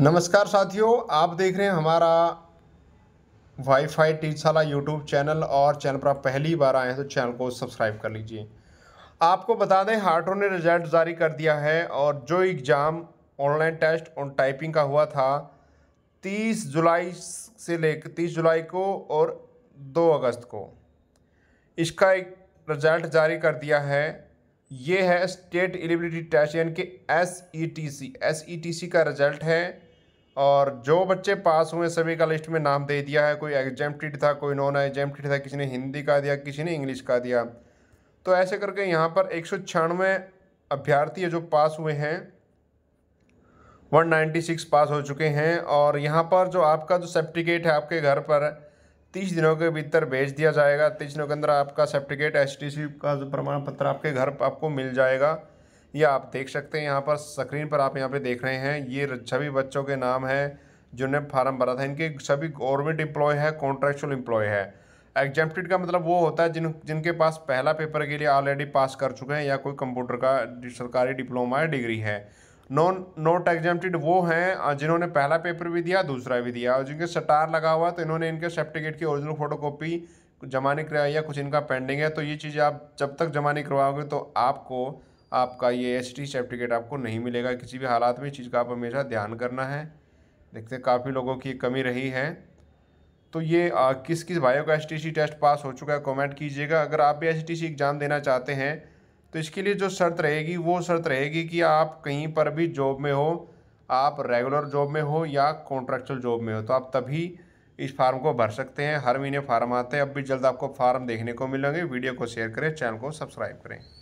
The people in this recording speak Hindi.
नमस्कार साथियों आप देख रहे हैं हमारा वाईफाई टीचशाला यूट्यूब चैनल और चैनल पर आप पहली बार आए हैं तो चैनल को सब्सक्राइब कर लीजिए आपको बता दें हार्टो ने रिजल्ट जारी कर दिया है और जो एग्ज़ाम ऑनलाइन टेस्ट और टाइपिंग का हुआ था 30 जुलाई से लेकर 30 जुलाई को और 2 अगस्त को इसका एक रिजल्ट जारी कर दिया है ये है स्टेट एलिबिलिटी टेस्ट यानी कि S E T C S E T C का रिजल्ट है और जो बच्चे पास हुए सभी का लिस्ट में नाम दे दिया है कोई एग्जेम्प्टिड था कोई नॉन एग्जेम्प्टिड था किसी ने हिंदी का दिया किसी ने इंग्लिश का दिया तो ऐसे करके यहाँ पर एक अभ्यर्थी जो पास हुए हैं 196 पास हो चुके हैं और यहाँ पर जो आपका जो सर्टिफिकेट है आपके घर पर तीस दिनों के भीतर भेज दिया जाएगा तीस दिनों के अंदर आपका सर्टिफिकेट एस का जो प्रमाण पत्र आपके घर आपको मिल जाएगा ये आप देख सकते हैं यहाँ पर स्क्रीन पर आप यहाँ पे देख रहे हैं ये सभी बच्चों के नाम हैं जिन्होंने फार्म भरा था इनके सभी गवर्नमेंट एम्प्लॉय है कॉन्ट्रेक्चुअल एम्प्लॉय है एग्जाम्प्टेड का मतलब वो होता है जिन जिनके पास पहला पेपर के लिए ऑलरेडी पास कर चुके हैं या कोई कंप्यूटर का सरकारी डिप्लोमा या डिग्री है नॉन नॉट एग्जाम्प्टेड वो हैं जिन्होंने पहला पेपर भी दिया दूसरा भी दिया और जिनके स्टार लगा हुआ है तो इन्होंने इनके सर्टिफिकेट की ओरिजिनल फोटोकॉपी जमा नहीं कराई या कुछ इनका पेंडिंग है तो ये चीज़ आप जब तक जमा नहीं करवाओगे तो आपको आपका ये एस टी सर्टिफिकेट आपको नहीं मिलेगा किसी भी हालात में चीज़ का आप हमेशा ध्यान करना है देखते हैं काफ़ी लोगों की कमी रही है तो ये आ, किस किस भाइयों का सी टेस्ट पास हो चुका है कमेंट कीजिएगा अगर आप भी सी एग्ज़ाम देना चाहते हैं तो इसके लिए जो शर्त रहेगी वो शर्त रहेगी कि आप कहीं पर भी जॉब में हो आप रेगुलर जॉब में हो या कॉन्ट्रेक्चुअल जॉब में हो तो आप तभी इस फार्म को भर सकते हैं हर महीने फार्म आते हैं अब भी जल्द आपको फार्म देखने को मिलेंगे वीडियो को शेयर करें चैनल को सब्सक्राइब करें